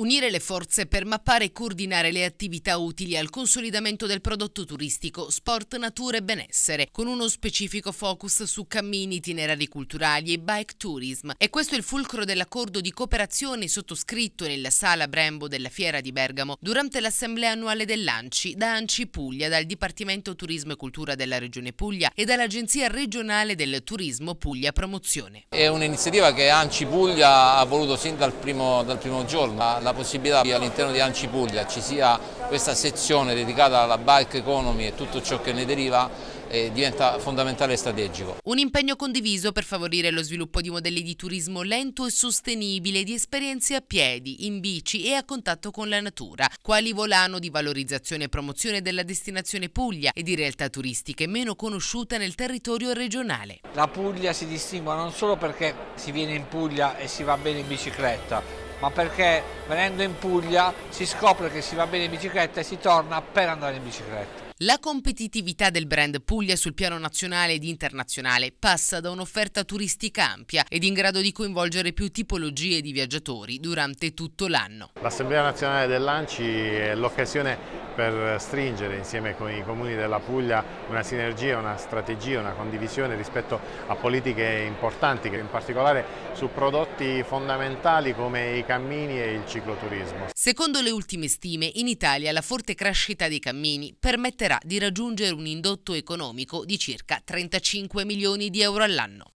Unire le forze per mappare e coordinare le attività utili al consolidamento del prodotto turistico, sport, natura e benessere, con uno specifico focus su cammini, itinerari culturali e bike tourism. E questo è il fulcro dell'accordo di cooperazione sottoscritto nella sala Brembo della Fiera di Bergamo durante l'assemblea annuale dell'ANCI, da ANCI Puglia, dal Dipartimento Turismo e Cultura della Regione Puglia e dall'Agenzia regionale del Turismo Puglia Promozione. È un'iniziativa che ANCI Puglia ha voluto sin dal primo, dal primo giorno. La la possibilità che all'interno di Anci Puglia ci sia questa sezione dedicata alla bike economy e tutto ciò che ne deriva eh, diventa fondamentale e strategico. Un impegno condiviso per favorire lo sviluppo di modelli di turismo lento e sostenibile, di esperienze a piedi, in bici e a contatto con la natura, quali volano di valorizzazione e promozione della destinazione Puglia e di realtà turistiche meno conosciute nel territorio regionale. La Puglia si distingue non solo perché si viene in Puglia e si va bene in bicicletta, ma perché venendo in Puglia si scopre che si va bene in bicicletta e si torna per andare in bicicletta. La competitività del brand Puglia sul piano nazionale ed internazionale passa da un'offerta turistica ampia ed in grado di coinvolgere più tipologie di viaggiatori durante tutto l'anno. L'Assemblea Nazionale del dell'Anci è l'occasione per stringere insieme con i comuni della Puglia una sinergia, una strategia, una condivisione rispetto a politiche importanti, in particolare su prodotti fondamentali come i cammini e il cicloturismo. Secondo le ultime stime, in Italia la forte crescita dei cammini permetterà di raggiungere un indotto economico di circa 35 milioni di euro all'anno.